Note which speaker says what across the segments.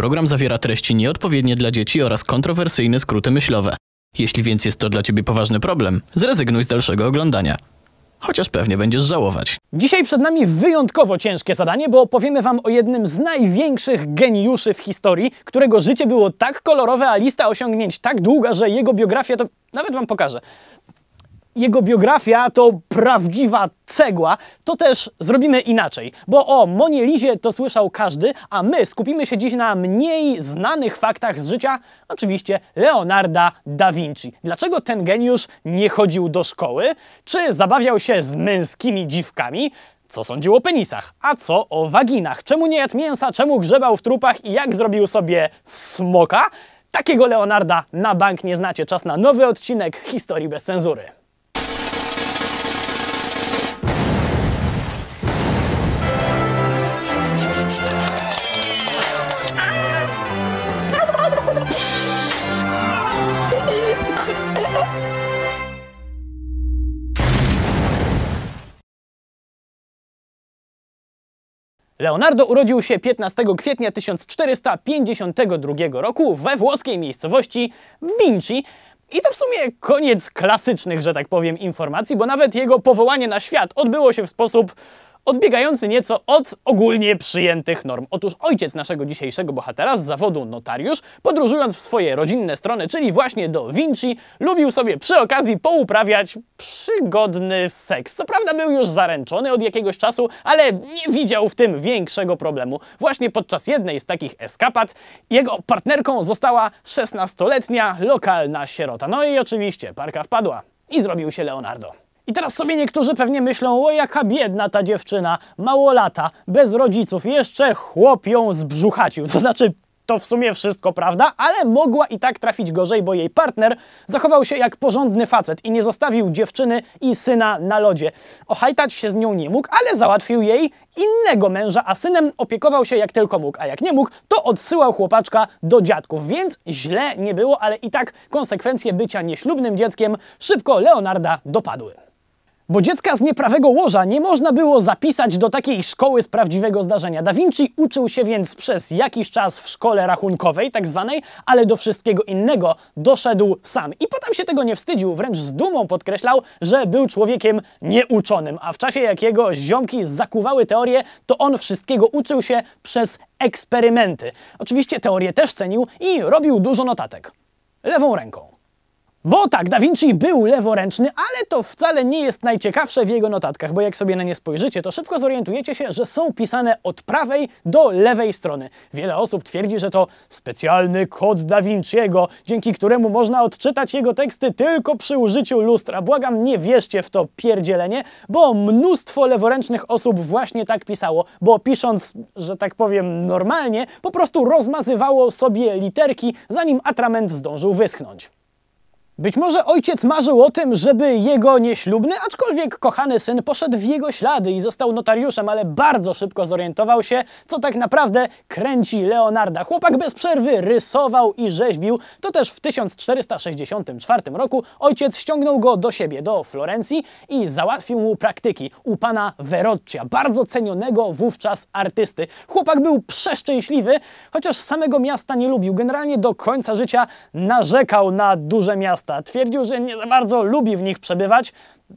Speaker 1: Program zawiera treści nieodpowiednie dla dzieci oraz kontrowersyjne skróty myślowe. Jeśli więc jest to dla Ciebie poważny problem, zrezygnuj z dalszego oglądania. Chociaż pewnie będziesz żałować. Dzisiaj przed nami wyjątkowo ciężkie zadanie, bo opowiemy Wam o jednym z największych geniuszy w historii, którego życie było tak kolorowe, a lista osiągnięć tak długa, że jego biografia to nawet Wam pokażę jego biografia to prawdziwa cegła, to też zrobimy inaczej, bo o Monie Lizie to słyszał każdy, a my skupimy się dziś na mniej znanych faktach z życia, oczywiście Leonarda da Vinci. Dlaczego ten geniusz nie chodził do szkoły? Czy zabawiał się z męskimi dziwkami? Co sądził o penisach? A co o waginach? Czemu nie jadł mięsa? Czemu grzebał w trupach? I jak zrobił sobie smoka? Takiego Leonarda na bank nie znacie. Czas na nowy odcinek Historii bez cenzury. Leonardo urodził się 15 kwietnia 1452 roku we włoskiej miejscowości Vinci i to w sumie koniec klasycznych, że tak powiem, informacji, bo nawet jego powołanie na świat odbyło się w sposób odbiegający nieco od ogólnie przyjętych norm. Otóż ojciec naszego dzisiejszego bohatera z zawodu notariusz, podróżując w swoje rodzinne strony, czyli właśnie do Vinci, lubił sobie przy okazji pouprawiać przygodny seks. Co prawda był już zaręczony od jakiegoś czasu, ale nie widział w tym większego problemu. Właśnie podczas jednej z takich eskapat jego partnerką została 16-letnia lokalna sierota. No i oczywiście parka wpadła i zrobił się Leonardo. I teraz sobie niektórzy pewnie myślą, o jaka biedna ta dziewczyna, mało lata, bez rodziców, jeszcze chłop ją zbrzuchacił, to znaczy to w sumie wszystko prawda, ale mogła i tak trafić gorzej, bo jej partner zachował się jak porządny facet i nie zostawił dziewczyny i syna na lodzie. Ohajtać się z nią nie mógł, ale załatwił jej innego męża, a synem opiekował się jak tylko mógł, a jak nie mógł, to odsyłał chłopaczka do dziadków, więc źle nie było, ale i tak konsekwencje bycia nieślubnym dzieckiem szybko Leonarda dopadły. Bo dziecka z nieprawego łoża nie można było zapisać do takiej szkoły z prawdziwego zdarzenia. Da Vinci uczył się więc przez jakiś czas w szkole rachunkowej, tak zwanej, ale do wszystkiego innego doszedł sam. I potem się tego nie wstydził, wręcz z dumą podkreślał, że był człowiekiem nieuczonym, a w czasie jakiego ziomki zakuwały teorię, to on wszystkiego uczył się przez eksperymenty. Oczywiście teorię też cenił i robił dużo notatek. Lewą ręką. Bo tak, Da Vinci był leworęczny, ale to wcale nie jest najciekawsze w jego notatkach, bo jak sobie na nie spojrzycie, to szybko zorientujecie się, że są pisane od prawej do lewej strony. Wiele osób twierdzi, że to specjalny kod Da Vinciego, dzięki któremu można odczytać jego teksty tylko przy użyciu lustra. Błagam, nie wierzcie w to pierdzielenie, bo mnóstwo leworęcznych osób właśnie tak pisało, bo pisząc, że tak powiem, normalnie, po prostu rozmazywało sobie literki, zanim atrament zdążył wyschnąć. Być może ojciec marzył o tym, żeby jego nieślubny, aczkolwiek kochany syn poszedł w jego ślady i został notariuszem, ale bardzo szybko zorientował się, co tak naprawdę kręci Leonarda. Chłopak bez przerwy rysował i rzeźbił. To też w 1464 roku ojciec ściągnął go do siebie, do Florencji i załatwił mu praktyki u pana Veroccia, bardzo cenionego wówczas artysty. Chłopak był przeszczęśliwy, chociaż samego miasta nie lubił. Generalnie do końca życia narzekał na duże miasta miasta. Twierdził, że nie za bardzo lubi w nich przebywać,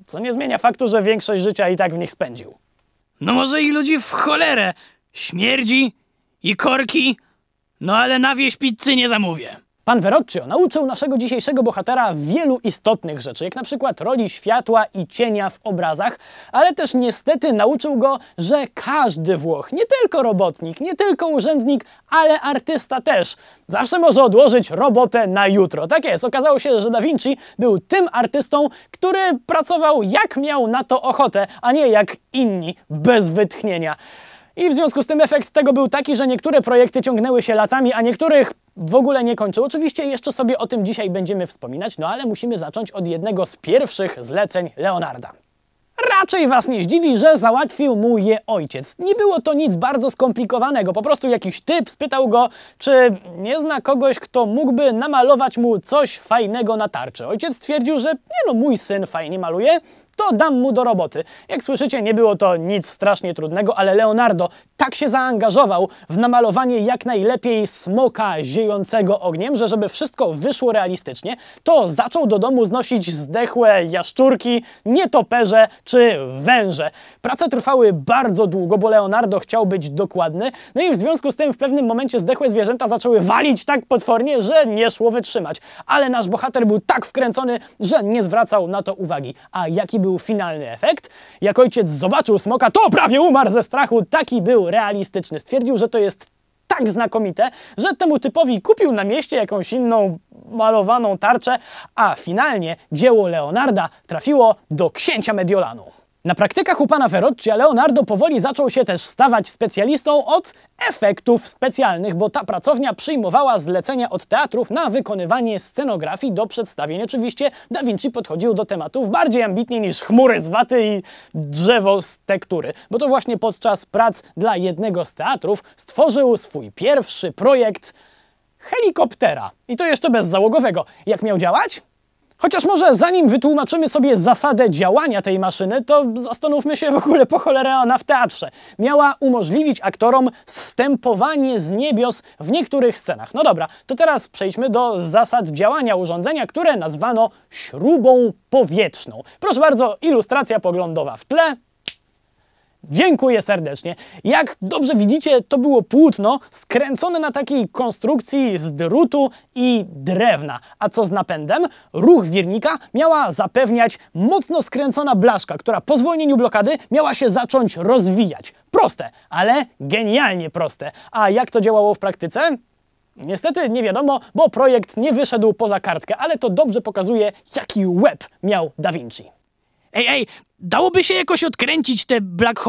Speaker 1: co nie zmienia faktu, że większość życia i tak w nich spędził. No może i ludzi w cholerę! Śmierdzi i korki, no ale na wieś pizzy nie zamówię. Pan Verrocchio nauczył naszego dzisiejszego bohatera wielu istotnych rzeczy, jak na przykład roli światła i cienia w obrazach, ale też niestety nauczył go, że każdy Włoch, nie tylko robotnik, nie tylko urzędnik, ale artysta też, zawsze może odłożyć robotę na jutro. Tak jest, okazało się, że Da Vinci był tym artystą, który pracował jak miał na to ochotę, a nie jak inni, bez wytchnienia. I w związku z tym efekt tego był taki, że niektóre projekty ciągnęły się latami, a niektórych w ogóle nie kończył. Oczywiście jeszcze sobie o tym dzisiaj będziemy wspominać, no ale musimy zacząć od jednego z pierwszych zleceń Leonarda. Raczej was nie zdziwi, że załatwił mu je ojciec. Nie było to nic bardzo skomplikowanego, po prostu jakiś typ spytał go, czy nie zna kogoś, kto mógłby namalować mu coś fajnego na tarczy. Ojciec stwierdził, że nie no, mój syn fajnie maluje, to dam mu do roboty. Jak słyszycie, nie było to nic strasznie trudnego, ale Leonardo tak się zaangażował w namalowanie jak najlepiej smoka ziejącego ogniem, że żeby wszystko wyszło realistycznie, to zaczął do domu znosić zdechłe jaszczurki, nietoperze czy węże. Prace trwały bardzo długo, bo Leonardo chciał być dokładny, no i w związku z tym w pewnym momencie zdechłe zwierzęta zaczęły walić tak potwornie, że nie szło wytrzymać. Ale nasz bohater był tak wkręcony, że nie zwracał na to uwagi. A jaki był finalny efekt. Jak ojciec zobaczył smoka, to prawie umarł ze strachu. Taki był realistyczny. Stwierdził, że to jest tak znakomite, że temu typowi kupił na mieście jakąś inną malowaną tarczę, a finalnie dzieło Leonarda trafiło do księcia Mediolanu. Na praktykach u pana Ferrocci Leonardo powoli zaczął się też stawać specjalistą od efektów specjalnych, bo ta pracownia przyjmowała zlecenia od teatrów na wykonywanie scenografii do przedstawień. Oczywiście Da Vinci podchodził do tematów bardziej ambitnie niż chmury z waty i drzewo z tektury, bo to właśnie podczas prac dla jednego z teatrów stworzył swój pierwszy projekt helikoptera. I to jeszcze bez załogowego. Jak miał działać? Chociaż może zanim wytłumaczymy sobie zasadę działania tej maszyny, to zastanówmy się w ogóle po cholerę ona w teatrze. Miała umożliwić aktorom zstępowanie z niebios w niektórych scenach. No dobra, to teraz przejdźmy do zasad działania urządzenia, które nazwano śrubą powietrzną. Proszę bardzo, ilustracja poglądowa w tle, Dziękuję serdecznie. Jak dobrze widzicie, to było płótno skręcone na takiej konstrukcji z drutu i drewna. A co z napędem? Ruch wirnika miała zapewniać mocno skręcona blaszka, która po zwolnieniu blokady miała się zacząć rozwijać. Proste, ale genialnie proste. A jak to działało w praktyce? Niestety nie wiadomo, bo projekt nie wyszedł poza kartkę, ale to dobrze pokazuje, jaki łeb miał Da Vinci. Ej, ej, Dałoby się jakoś odkręcić te Black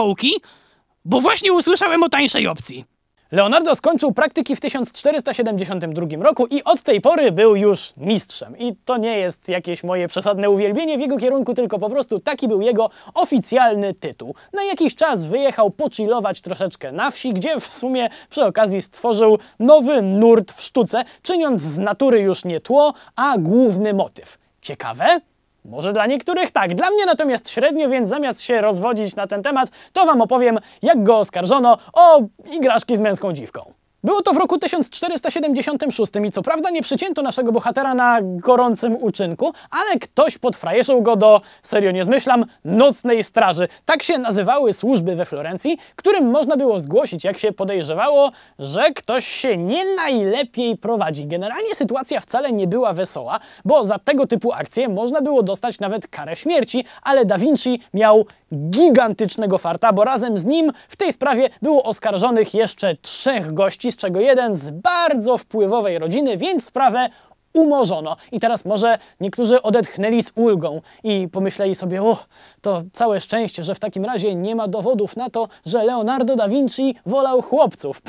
Speaker 1: Bo właśnie usłyszałem o tańszej opcji. Leonardo skończył praktyki w 1472 roku i od tej pory był już mistrzem. I to nie jest jakieś moje przesadne uwielbienie w jego kierunku, tylko po prostu taki był jego oficjalny tytuł. Na jakiś czas wyjechał poczilować troszeczkę na wsi, gdzie w sumie przy okazji stworzył nowy nurt w sztuce, czyniąc z natury już nie tło, a główny motyw. Ciekawe? Może dla niektórych tak, dla mnie natomiast średnio, więc zamiast się rozwodzić na ten temat, to wam opowiem, jak go oskarżono o igraszki z męską dziwką. Było to w roku 1476 i co prawda nie przycięto naszego bohatera na gorącym uczynku, ale ktoś podfrajeszył go do, serio nie zmyślam, nocnej straży. Tak się nazywały służby we Florencji, którym można było zgłosić, jak się podejrzewało, że ktoś się nie najlepiej prowadzi. Generalnie sytuacja wcale nie była wesoła, bo za tego typu akcje można było dostać nawet karę śmierci, ale Da Vinci miał gigantycznego farta, bo razem z nim w tej sprawie było oskarżonych jeszcze trzech gości, z czego jeden z bardzo wpływowej rodziny, więc sprawę umorzono. I teraz może niektórzy odetchnęli z ulgą i pomyśleli sobie, o, to całe szczęście, że w takim razie nie ma dowodów na to, że Leonardo da Vinci wolał chłopców.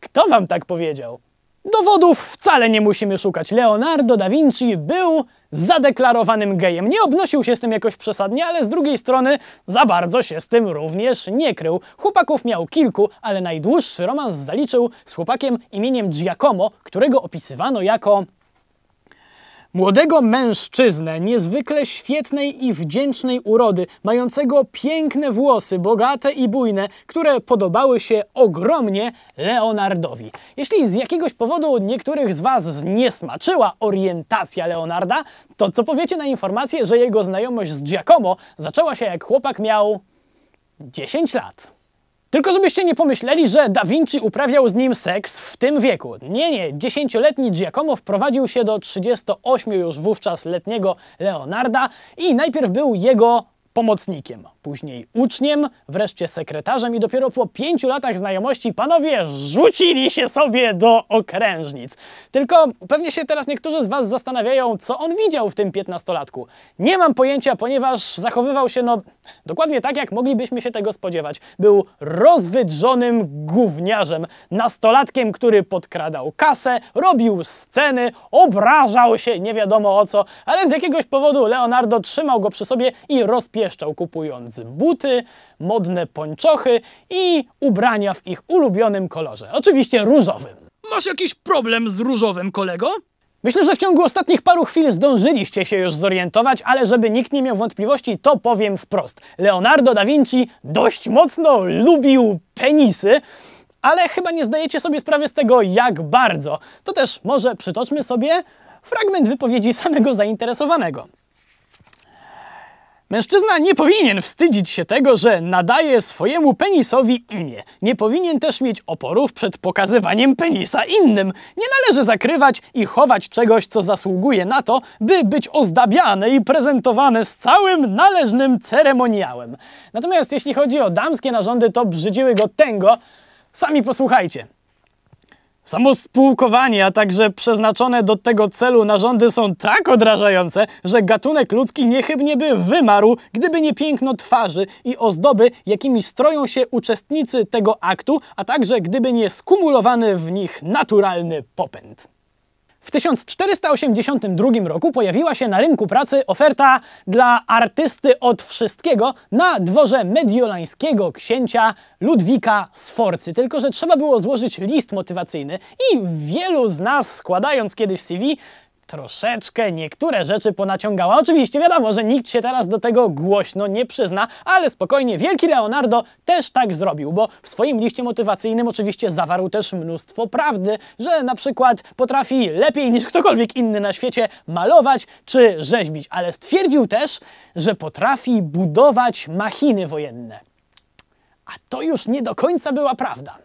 Speaker 1: kto wam tak powiedział? Dowodów wcale nie musimy szukać. Leonardo da Vinci był zadeklarowanym gejem. Nie obnosił się z tym jakoś przesadnie, ale z drugiej strony za bardzo się z tym również nie krył. Chłopaków miał kilku, ale najdłuższy romans zaliczył z chłopakiem imieniem Giacomo, którego opisywano jako Młodego mężczyznę, niezwykle świetnej i wdzięcznej urody, mającego piękne włosy, bogate i bujne, które podobały się ogromnie Leonardowi. Jeśli z jakiegoś powodu niektórych z Was zniesmaczyła orientacja Leonarda, to co powiecie na informację, że jego znajomość z Giacomo zaczęła się jak chłopak miał 10 lat? Tylko żebyście nie pomyśleli, że Da Vinci uprawiał z nim seks w tym wieku. Nie, nie, dziesięcioletni Giacomo wprowadził się do 38 już wówczas letniego Leonarda i najpierw był jego pomocnikiem, później uczniem, wreszcie sekretarzem i dopiero po pięciu latach znajomości panowie rzucili się sobie do okrężnic. Tylko pewnie się teraz niektórzy z Was zastanawiają, co on widział w tym piętnastolatku. Nie mam pojęcia, ponieważ zachowywał się no dokładnie tak, jak moglibyśmy się tego spodziewać. Był rozwydrzonym gówniarzem, nastolatkiem, który podkradał kasę, robił sceny, obrażał się nie wiadomo o co, ale z jakiegoś powodu Leonardo trzymał go przy sobie i rozpierał rozpieszczał kupując buty, modne pończochy i ubrania w ich ulubionym kolorze. Oczywiście różowym. Masz jakiś problem z różowym, kolego? Myślę, że w ciągu ostatnich paru chwil zdążyliście się już zorientować, ale żeby nikt nie miał wątpliwości, to powiem wprost. Leonardo da Vinci dość mocno lubił penisy, ale chyba nie zdajecie sobie sprawy z tego, jak bardzo. To też może przytoczmy sobie fragment wypowiedzi samego zainteresowanego. Mężczyzna nie powinien wstydzić się tego, że nadaje swojemu penisowi imię. Nie powinien też mieć oporów przed pokazywaniem penisa innym. Nie należy zakrywać i chować czegoś, co zasługuje na to, by być ozdabiane i prezentowane z całym należnym ceremoniałem. Natomiast jeśli chodzi o damskie narządy, to brzydziły go tęgo. Sami posłuchajcie. Samo spółkowanie, a także przeznaczone do tego celu narządy są tak odrażające, że gatunek ludzki niechybnie by wymarł, gdyby nie piękno twarzy i ozdoby, jakimi stroją się uczestnicy tego aktu, a także gdyby nie skumulowany w nich naturalny popęd. W 1482 roku pojawiła się na rynku pracy oferta dla artysty od wszystkiego na dworze mediolańskiego księcia Ludwika Sforcy. Tylko, że trzeba było złożyć list motywacyjny i wielu z nas, składając kiedyś CV, troszeczkę niektóre rzeczy ponaciągała. Oczywiście wiadomo, że nikt się teraz do tego głośno nie przyzna, ale spokojnie, wielki Leonardo też tak zrobił, bo w swoim liście motywacyjnym oczywiście zawarł też mnóstwo prawdy, że na przykład potrafi lepiej niż ktokolwiek inny na świecie malować czy rzeźbić, ale stwierdził też, że potrafi budować machiny wojenne. A to już nie do końca była prawda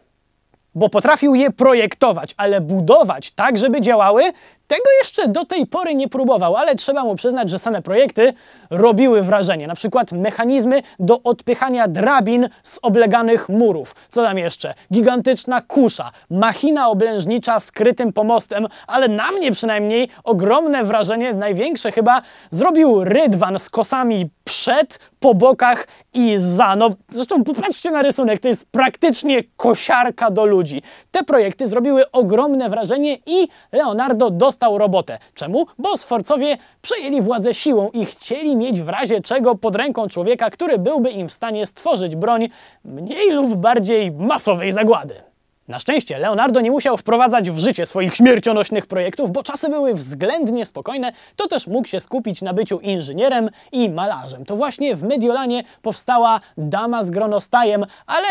Speaker 1: bo potrafił je projektować, ale budować tak, żeby działały, tego jeszcze do tej pory nie próbował, ale trzeba mu przyznać, że same projekty robiły wrażenie. Na przykład mechanizmy do odpychania drabin z obleganych murów. Co tam jeszcze? Gigantyczna kusza, machina oblężnicza z krytym pomostem, ale na mnie przynajmniej ogromne wrażenie, największe chyba, zrobił rydwan z kosami przed, po bokach i za. No, zresztą popatrzcie na rysunek, to jest praktycznie kosiarka do ludzi. Te projekty zrobiły ogromne wrażenie i Leonardo dostał dostał robotę. Czemu? Bo Sforcowie przejęli władzę siłą i chcieli mieć w razie czego pod ręką człowieka, który byłby im w stanie stworzyć broń mniej lub bardziej masowej zagłady. Na szczęście Leonardo nie musiał wprowadzać w życie swoich śmiercionośnych projektów, bo czasy były względnie spokojne, to też mógł się skupić na byciu inżynierem i malarzem. To właśnie w Mediolanie powstała dama z gronostajem, ale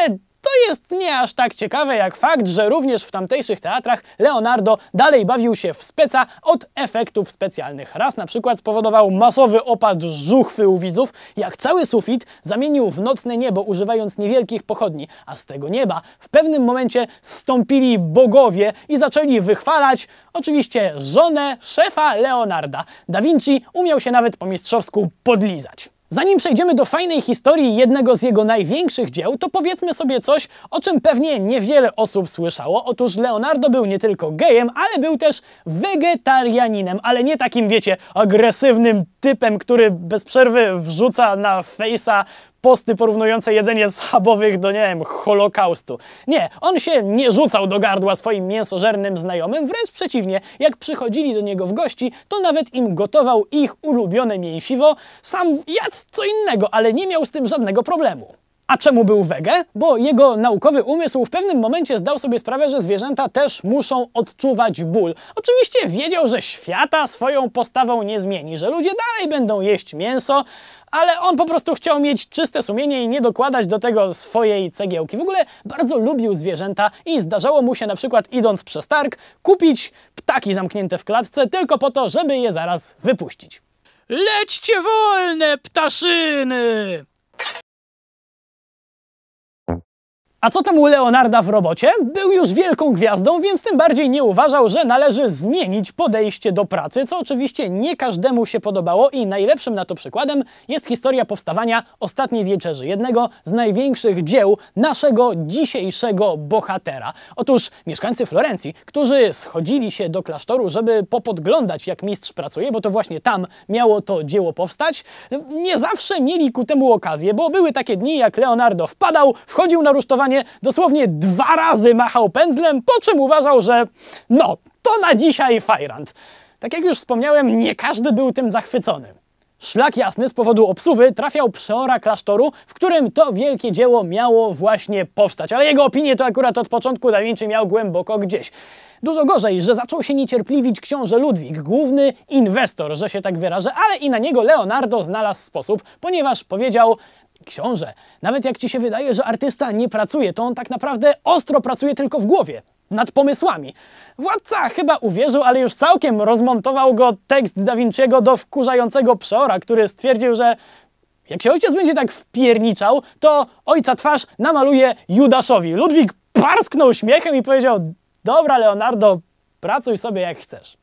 Speaker 1: jest nie aż tak ciekawe jak fakt, że również w tamtejszych teatrach Leonardo dalej bawił się w speca od efektów specjalnych. Raz na przykład spowodował masowy opad żuchwy u widzów, jak cały sufit zamienił w nocne niebo, używając niewielkich pochodni, a z tego nieba w pewnym momencie stąpili bogowie i zaczęli wychwalać oczywiście żonę szefa Leonarda. Da Vinci umiał się nawet po mistrzowsku podlizać. Zanim przejdziemy do fajnej historii jednego z jego największych dzieł, to powiedzmy sobie coś, o czym pewnie niewiele osób słyszało. Otóż Leonardo był nie tylko gejem, ale był też wegetarianinem, ale nie takim, wiecie, agresywnym typem, który bez przerwy wrzuca na fejsa posty porównujące jedzenie schabowych do, nie wiem, Holokaustu. Nie, on się nie rzucał do gardła swoim mięsożernym znajomym, wręcz przeciwnie, jak przychodzili do niego w gości, to nawet im gotował ich ulubione mięsiwo, sam jadł co innego, ale nie miał z tym żadnego problemu. A czemu był wege? Bo jego naukowy umysł w pewnym momencie zdał sobie sprawę, że zwierzęta też muszą odczuwać ból. Oczywiście wiedział, że świata swoją postawą nie zmieni, że ludzie dalej będą jeść mięso, ale on po prostu chciał mieć czyste sumienie i nie dokładać do tego swojej cegiełki. W ogóle bardzo lubił zwierzęta i zdarzało mu się na przykład idąc przez targ kupić ptaki zamknięte w klatce tylko po to, żeby je zaraz wypuścić. Lećcie wolne, ptaszyny! A co tam u Leonarda w robocie? Był już wielką gwiazdą, więc tym bardziej nie uważał, że należy zmienić podejście do pracy, co oczywiście nie każdemu się podobało i najlepszym na to przykładem jest historia powstawania Ostatniej Wieczerzy, jednego z największych dzieł naszego dzisiejszego bohatera. Otóż mieszkańcy Florencji, którzy schodzili się do klasztoru, żeby popodglądać jak mistrz pracuje, bo to właśnie tam miało to dzieło powstać, nie zawsze mieli ku temu okazję, bo były takie dni jak Leonardo wpadał, wchodził na rusztowanie dosłownie dwa razy machał pędzlem, po czym uważał, że no, to na dzisiaj fajrant. Tak jak już wspomniałem, nie każdy był tym zachwycony. Szlak jasny z powodu obsuwy trafiał przeora klasztoru, w którym to wielkie dzieło miało właśnie powstać, ale jego opinię to akurat od początku Da Vinci miał głęboko gdzieś. Dużo gorzej, że zaczął się niecierpliwić książę Ludwik, główny inwestor, że się tak wyrażę, ale i na niego Leonardo znalazł sposób, ponieważ powiedział Książę, nawet jak ci się wydaje, że artysta nie pracuje, to on tak naprawdę ostro pracuje tylko w głowie, nad pomysłami. Władca chyba uwierzył, ale już całkiem rozmontował go tekst Da Vinci'ego do wkurzającego przora, który stwierdził, że jak się ojciec będzie tak wpierniczał, to ojca twarz namaluje Judaszowi. Ludwik parsknął śmiechem i powiedział, dobra Leonardo, pracuj sobie jak chcesz.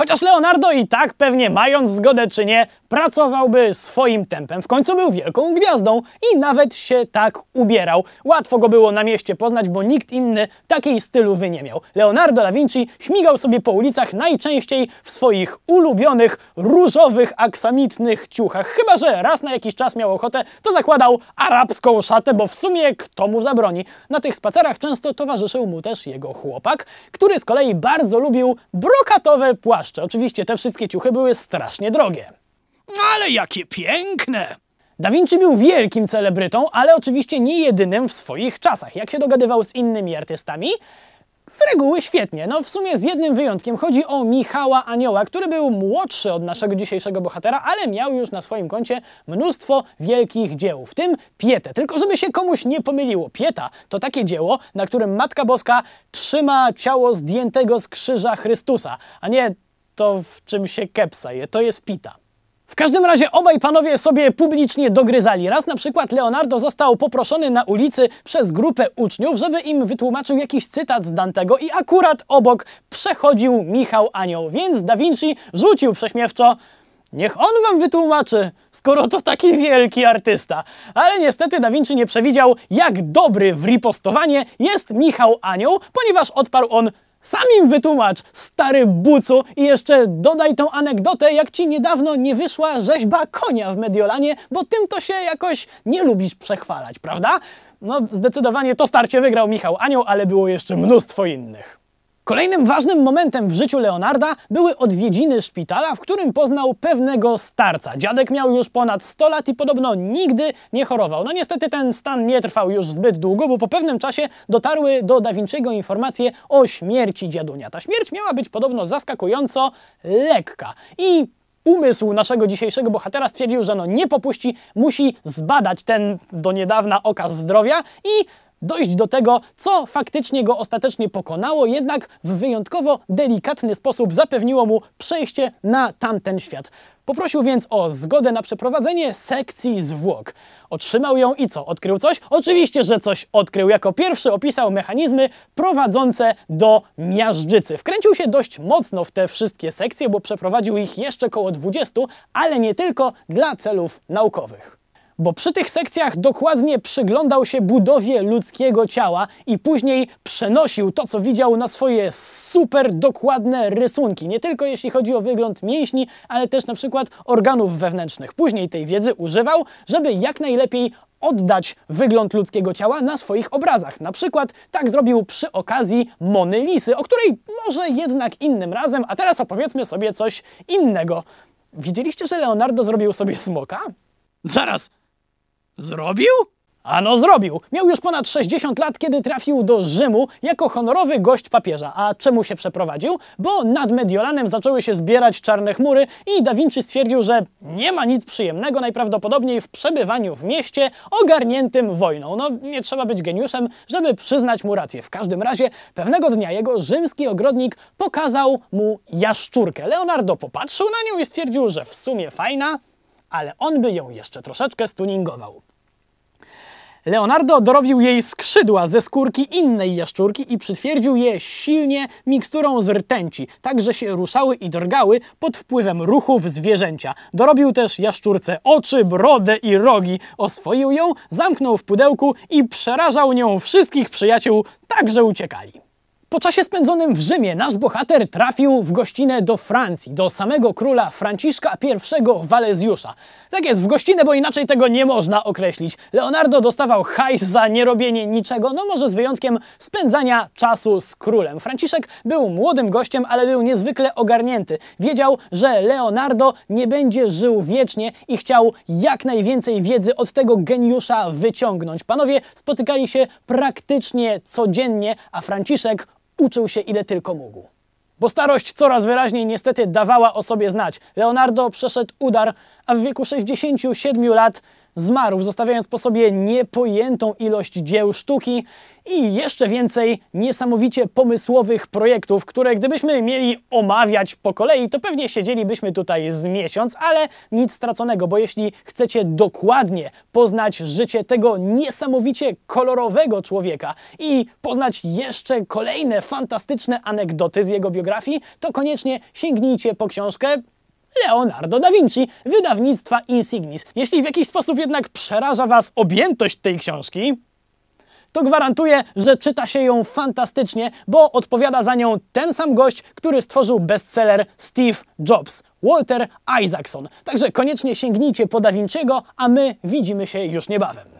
Speaker 1: Chociaż Leonardo i tak, pewnie mając zgodę czy nie, pracowałby swoim tempem. W końcu był wielką gwiazdą i nawet się tak ubierał. Łatwo go było na mieście poznać, bo nikt inny takiej stylowy nie miał. Leonardo da Vinci śmigał sobie po ulicach najczęściej w swoich ulubionych, różowych, aksamitnych ciuchach. Chyba, że raz na jakiś czas miał ochotę, to zakładał arabską szatę, bo w sumie kto mu zabroni. Na tych spacerach często towarzyszył mu też jego chłopak, który z kolei bardzo lubił brokatowe płaszcze oczywiście te wszystkie ciuchy były strasznie drogie. No, ale jakie piękne! Da Vinci był wielkim celebrytą, ale oczywiście nie jedynym w swoich czasach. Jak się dogadywał z innymi artystami? Z reguły świetnie. No w sumie z jednym wyjątkiem. Chodzi o Michała Anioła, który był młodszy od naszego dzisiejszego bohatera, ale miał już na swoim koncie mnóstwo wielkich dzieł, w tym Pietę. Tylko żeby się komuś nie pomyliło, Pieta to takie dzieło, na którym Matka Boska trzyma ciało zdjętego z krzyża Chrystusa, a nie to, w czym się kepsa je, to jest pita. W każdym razie obaj panowie sobie publicznie dogryzali. Raz na przykład Leonardo został poproszony na ulicy przez grupę uczniów, żeby im wytłumaczył jakiś cytat z Dantego i akurat obok przechodził Michał Anioł, więc Da Vinci rzucił prześmiewczo Niech on wam wytłumaczy, skoro to taki wielki artysta. Ale niestety Da Vinci nie przewidział, jak dobry w ripostowanie jest Michał Anioł, ponieważ odparł on sam im wytłumacz, stary bucu, i jeszcze dodaj tą anegdotę, jak ci niedawno nie wyszła rzeźba konia w Mediolanie, bo tym to się jakoś nie lubisz przechwalać, prawda? No, zdecydowanie to starcie wygrał Michał Anioł, ale było jeszcze mnóstwo innych. Kolejnym ważnym momentem w życiu Leonarda były odwiedziny szpitala, w którym poznał pewnego starca. Dziadek miał już ponad 100 lat i podobno nigdy nie chorował. No niestety ten stan nie trwał już zbyt długo, bo po pewnym czasie dotarły do Da Vinci'ego informacje o śmierci dziadunia. Ta śmierć miała być podobno zaskakująco lekka i umysł naszego dzisiejszego bohatera stwierdził, że no nie popuści, musi zbadać ten do niedawna okaz zdrowia i dojść do tego, co faktycznie go ostatecznie pokonało, jednak w wyjątkowo delikatny sposób zapewniło mu przejście na tamten świat. Poprosił więc o zgodę na przeprowadzenie sekcji zwłok. Otrzymał ją i co? Odkrył coś? Oczywiście, że coś odkrył. Jako pierwszy opisał mechanizmy prowadzące do miażdżycy. Wkręcił się dość mocno w te wszystkie sekcje, bo przeprowadził ich jeszcze koło 20, ale nie tylko dla celów naukowych bo przy tych sekcjach dokładnie przyglądał się budowie ludzkiego ciała i później przenosił to, co widział na swoje super dokładne rysunki. Nie tylko jeśli chodzi o wygląd mięśni, ale też na przykład organów wewnętrznych. Później tej wiedzy używał, żeby jak najlepiej oddać wygląd ludzkiego ciała na swoich obrazach. Na przykład tak zrobił przy okazji Mony Lisy, o której może jednak innym razem, a teraz opowiedzmy sobie coś innego. Widzieliście, że Leonardo zrobił sobie smoka? Zaraz, Zrobił? Ano zrobił. Miał już ponad 60 lat, kiedy trafił do Rzymu jako honorowy gość papieża. A czemu się przeprowadził? Bo nad Mediolanem zaczęły się zbierać czarne chmury i Da Vinci stwierdził, że nie ma nic przyjemnego najprawdopodobniej w przebywaniu w mieście ogarniętym wojną. No, nie trzeba być geniuszem, żeby przyznać mu rację. W każdym razie pewnego dnia jego rzymski ogrodnik pokazał mu jaszczurkę. Leonardo popatrzył na nią i stwierdził, że w sumie fajna, ale on by ją jeszcze troszeczkę stuningował. Leonardo dorobił jej skrzydła ze skórki innej jaszczurki i przytwierdził je silnie miksturą z rtęci, tak że się ruszały i drgały pod wpływem ruchów zwierzęcia. Dorobił też jaszczurce oczy, brodę i rogi, oswoił ją, zamknął w pudełku i przerażał nią wszystkich przyjaciół, tak że uciekali. Po czasie spędzonym w Rzymie nasz bohater trafił w gościnę do Francji, do samego króla Franciszka I Walezjusza. Tak jest, w gościnę, bo inaczej tego nie można określić. Leonardo dostawał hajs za nierobienie niczego, no może z wyjątkiem spędzania czasu z królem. Franciszek był młodym gościem, ale był niezwykle ogarnięty. Wiedział, że Leonardo nie będzie żył wiecznie i chciał jak najwięcej wiedzy od tego geniusza wyciągnąć. Panowie spotykali się praktycznie codziennie, a Franciszek uczył się ile tylko mógł. Bo starość coraz wyraźniej niestety dawała o sobie znać. Leonardo przeszedł udar, a w wieku 67 lat zmarł, zostawiając po sobie niepojętą ilość dzieł sztuki i jeszcze więcej niesamowicie pomysłowych projektów, które gdybyśmy mieli omawiać po kolei, to pewnie siedzielibyśmy tutaj z miesiąc, ale nic straconego, bo jeśli chcecie dokładnie poznać życie tego niesamowicie kolorowego człowieka i poznać jeszcze kolejne fantastyczne anegdoty z jego biografii, to koniecznie sięgnijcie po książkę Leonardo da Vinci wydawnictwa Insignis. Jeśli w jakiś sposób jednak przeraża Was objętość tej książki, to gwarantuję, że czyta się ją fantastycznie, bo odpowiada za nią ten sam gość, który stworzył bestseller Steve Jobs, Walter Isaacson. Także koniecznie sięgnijcie po Da Vinciego, a my widzimy się już niebawem.